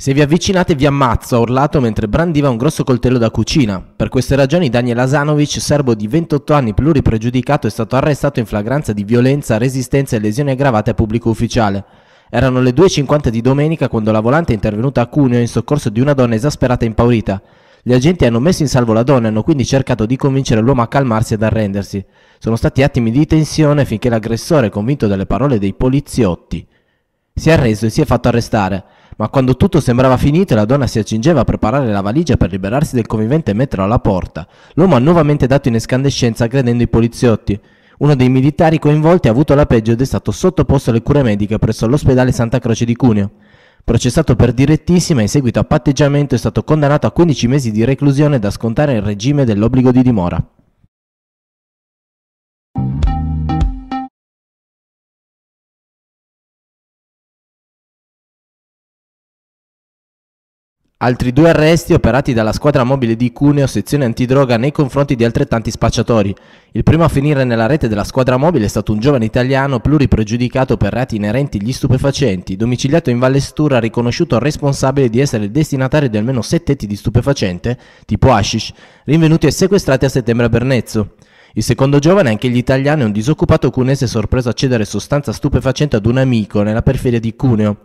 Se vi avvicinate vi ammazzo, ha urlato mentre brandiva un grosso coltello da cucina. Per queste ragioni Daniel Asanovic, serbo di 28 anni pluripregiudicato, è stato arrestato in flagranza di violenza, resistenza e lesioni aggravate a pubblico ufficiale. Erano le 2.50 di domenica quando la volante è intervenuta a Cuneo in soccorso di una donna esasperata e impaurita. Gli agenti hanno messo in salvo la donna e hanno quindi cercato di convincere l'uomo a calmarsi ed arrendersi. Sono stati attimi di tensione finché l'aggressore, convinto dalle parole dei poliziotti, si è arreso e si è fatto arrestare. Ma quando tutto sembrava finito e la donna si accingeva a preparare la valigia per liberarsi del convivente e metterlo alla porta, l'uomo ha nuovamente dato in escandescenza credendo i poliziotti. Uno dei militari coinvolti ha avuto la peggio ed è stato sottoposto alle cure mediche presso l'ospedale Santa Croce di Cuneo. Processato per direttissima in seguito a patteggiamento è stato condannato a 15 mesi di reclusione da scontare il regime dell'obbligo di dimora. Altri due arresti operati dalla squadra mobile di Cuneo sezione antidroga nei confronti di altrettanti spacciatori. Il primo a finire nella rete della squadra mobile è stato un giovane italiano pluripregiudicato per reati inerenti agli stupefacenti, domiciliato in Vallestura riconosciuto responsabile di essere il destinatario di almeno sette etti di stupefacente, tipo hashish, rinvenuti e sequestrati a settembre a Bernezzo. Il secondo giovane, anche gli italiani, è un disoccupato cunese sorpreso a cedere sostanza stupefacente ad un amico nella periferia di Cuneo.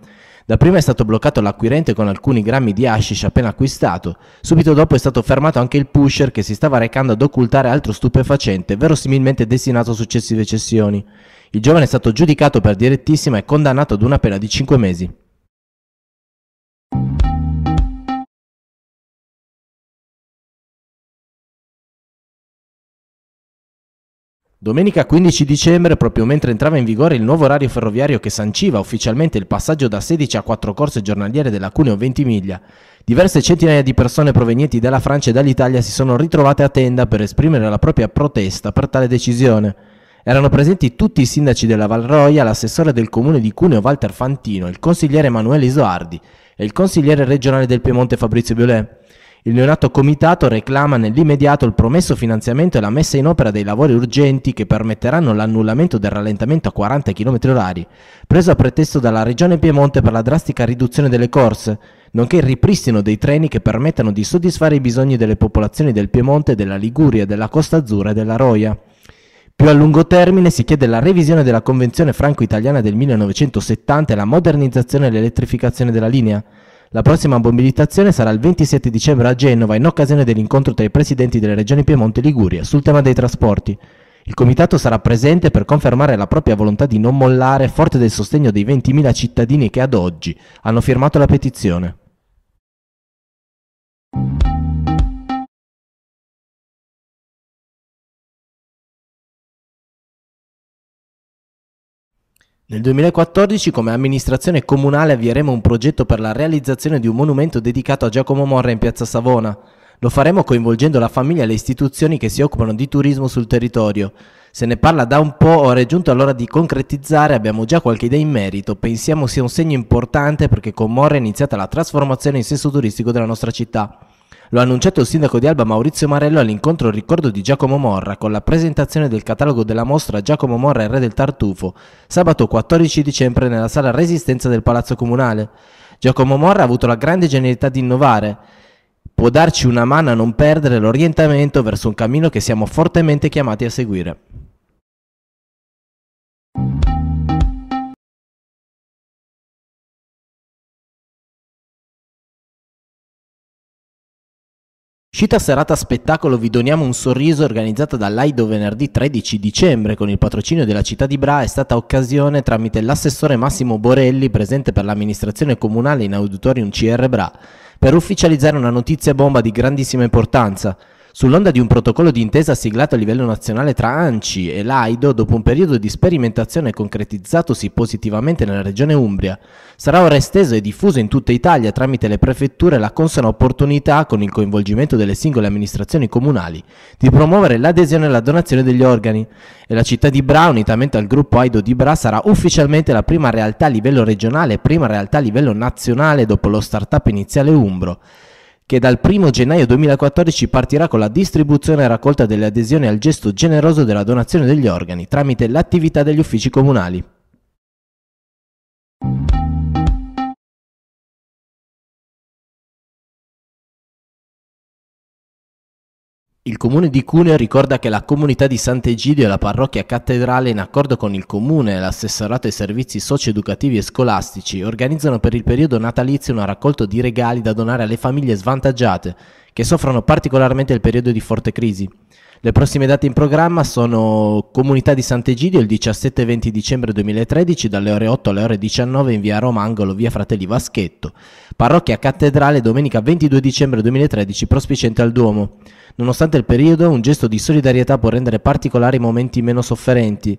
Dapprima è stato bloccato l'acquirente con alcuni grammi di hashish appena acquistato, subito dopo è stato fermato anche il pusher che si stava recando ad occultare altro stupefacente, verosimilmente destinato a successive cessioni. Il giovane è stato giudicato per direttissima e condannato ad una pena di 5 mesi. Domenica 15 dicembre, proprio mentre entrava in vigore il nuovo orario ferroviario che sanciva ufficialmente il passaggio da 16 a 4 corse giornaliere della Cuneo Ventimiglia, diverse centinaia di persone provenienti dalla Francia e dall'Italia si sono ritrovate a tenda per esprimere la propria protesta per tale decisione. Erano presenti tutti i sindaci della Valroia, l'assessore del comune di Cuneo Walter Fantino, il consigliere Emanuele Isoardi e il consigliere regionale del Piemonte Fabrizio Biolè. Il neonato comitato reclama nell'immediato il promesso finanziamento e la messa in opera dei lavori urgenti che permetteranno l'annullamento del rallentamento a 40 km/h, preso a pretesto dalla Regione Piemonte per la drastica riduzione delle corse, nonché il ripristino dei treni che permettano di soddisfare i bisogni delle popolazioni del Piemonte, della Liguria, della Costa Azzurra e della Roia. Più a lungo termine si chiede la revisione della Convenzione franco-italiana del 1970 e la modernizzazione e l'elettrificazione della linea. La prossima mobilitazione sarà il 27 dicembre a Genova in occasione dell'incontro tra i presidenti delle regioni Piemonte e Liguria sul tema dei trasporti. Il comitato sarà presente per confermare la propria volontà di non mollare forte del sostegno dei 20.000 cittadini che ad oggi hanno firmato la petizione. Nel 2014 come amministrazione comunale avvieremo un progetto per la realizzazione di un monumento dedicato a Giacomo Morra in piazza Savona. Lo faremo coinvolgendo la famiglia e le istituzioni che si occupano di turismo sul territorio. Se ne parla da un po', ora è giunto l'ora di concretizzare, abbiamo già qualche idea in merito, pensiamo sia un segno importante perché con Morra è iniziata la trasformazione in senso turistico della nostra città. Lo ha annunciato il sindaco di Alba Maurizio Marello all'incontro ricordo di Giacomo Morra con la presentazione del catalogo della mostra Giacomo Morra e Re del Tartufo sabato 14 dicembre nella sala Resistenza del Palazzo Comunale. Giacomo Morra ha avuto la grande genialità di innovare. Può darci una mano a non perdere l'orientamento verso un cammino che siamo fortemente chiamati a seguire. Uscita serata spettacolo Vi doniamo un sorriso organizzata dall'AIDO venerdì 13 dicembre con il patrocinio della città di Bra è stata occasione tramite l'assessore Massimo Borelli presente per l'amministrazione comunale in auditorium CR Bra per ufficializzare una notizia bomba di grandissima importanza Sull'onda di un protocollo di intesa siglato a livello nazionale tra ANCI e l'AIDO, dopo un periodo di sperimentazione concretizzatosi positivamente nella regione Umbria, sarà ora esteso e diffuso in tutta Italia tramite le prefetture la consona opportunità, con il coinvolgimento delle singole amministrazioni comunali, di promuovere l'adesione alla donazione degli organi. E la città di Bra, unitamente al gruppo AIDO di Bra, sarà ufficialmente la prima realtà a livello regionale e prima realtà a livello nazionale dopo lo start-up iniziale Umbro che dal 1 gennaio 2014 partirà con la distribuzione e raccolta delle adesioni al gesto generoso della donazione degli organi tramite l'attività degli uffici comunali. Il comune di Cuneo ricorda che la comunità di Sant'Egidio e la parrocchia cattedrale in accordo con il comune e l'assessorato ai servizi socioeducativi e scolastici organizzano per il periodo natalizio una raccolta di regali da donare alle famiglie svantaggiate che soffrono particolarmente il periodo di forte crisi. Le prossime date in programma sono Comunità di Sant'Egidio il 17 e 20 dicembre 2013 dalle ore 8 alle ore 19 in via Romangolo, via Fratelli Vaschetto. Parrocchia Cattedrale domenica 22 dicembre 2013 prospiciente al Duomo. Nonostante il periodo, un gesto di solidarietà può rendere particolari i momenti meno sofferenti.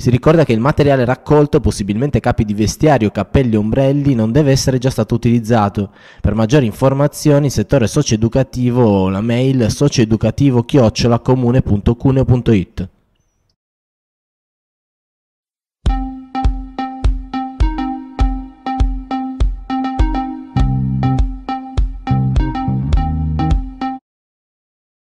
Si ricorda che il materiale raccolto, possibilmente capi di vestiario, cappelli e ombrelli, non deve essere già stato utilizzato. Per maggiori informazioni, settore socioeducativo o la mail socioeducativo-comune.cuneo.it.